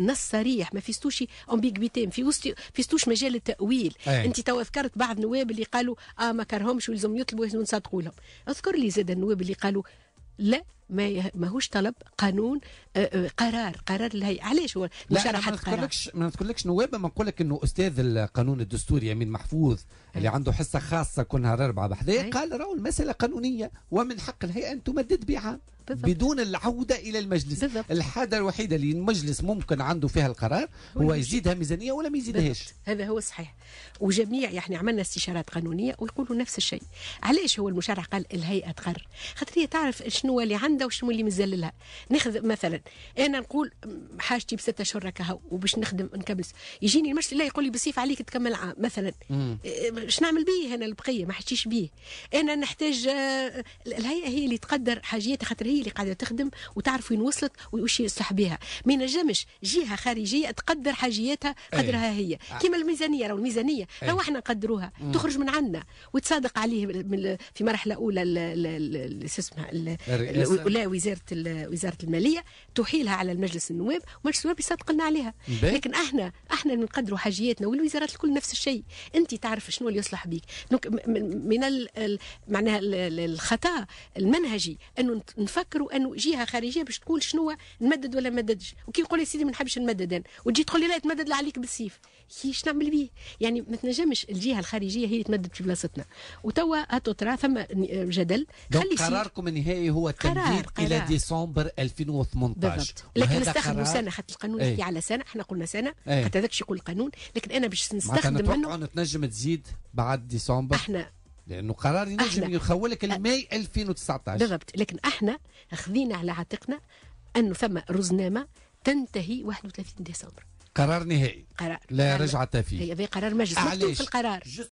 نص صريح ما فيستوش امبيغويتي ما فيستوش مجال التاويل أي. انت توا ذكرت بعض النواب اللي قالوا اه ما كرهمش ولازم يطلبوا ولازم لهم اذكر لي زاد النواب اللي قالوا لا ما ماهوش طلب قانون آه، آه، قرار قرار الهيئه علاش هو مش قرار ما نذكرلكش ما نذكرلكش نوابه ما نقول لك انه استاذ القانون الدستوري يمين محفوظ اللي عنده حصه خاصه كل نهار اربعه بحذايا قال راهو المساله قانونيه ومن حق الهيئه ان تمدد بها بالضبط. بدون العوده الى المجلس بالضبط. الحاجه الوحيده اللي المجلس ممكن عنده فيها القرار هو يزيدها ميزانيه ولا ما يزيدهاش هذا هو صحيح وجميع يعني عملنا استشارات قانونيه ويقولوا نفس الشيء علاش هو المشرع قال الهيئه تقرر خاطر هي تعرف شنو اللي عندها الجامده وشنو اللي مازال لها ناخذ مثلا انا نقول حاجتي بستة اشهر راكها وباش نخدم نكمل يجيني المشي لا يقول لي بسيف عليك تكمل عام مثلا اش إيه، نعمل بيه انا البقيه ما حشيش بيه انا نحتاج آه، الهيئه هي اللي تقدر حاجيتها خاطر هي اللي قاعده تخدم وتعرف وين وصلت وش يصح بها ما ينجمش جهه خارجيه تقدر حاجياتها قدرها إيه. هي آه. كيما الميزانيه راهو الميزانيه إيه. راهو احنا نقدروها تخرج من عندنا وتصادق عليه في مرحله اولى اسمها ولا وزاره وزاره الماليه تحيلها على المجلس النواب ومجلس النواب يصدق لنا عليها بي. لكن احنا احنا نقدروا حاجياتنا والوزارات الكل نفس الشيء انت تعرف شنو اللي يصلح بيك دونك من معناها الخطا المنهجي انه نفكروا انه جهه خارجيه باش تقول شنو نمدد ولا ما نمددش وكي نقول يا سيدي ما نحبش نمدد وتجي تقول لي لا تمدد عليك بالسيف كيش نعمل بيه يعني ما تنجمش الجهه الخارجيه هي تمدد في بلاصتنا وتوا هاتو ترى ثم جدل خلي قراركم النهائي هو التمديد التقرير الى ديسمبر 2018 بالضبط لكن استخدموا سنه حتى القانون يحكي إيه. على سنه احنا قلنا سنه حتى إيه. هذاك يقول القانون لكن انا باش نستخدم منه تنجم تزيد بعد ديسمبر احنا لانه قرار ينجم يخولك لماي 2019 بالضبط لكن احنا خذينا على عاتقنا انه ثم رزنامه تنتهي 31 ديسمبر قرار نهائي قرار لا رجعة فيه هذا قرار مجلس مكتوب في القرار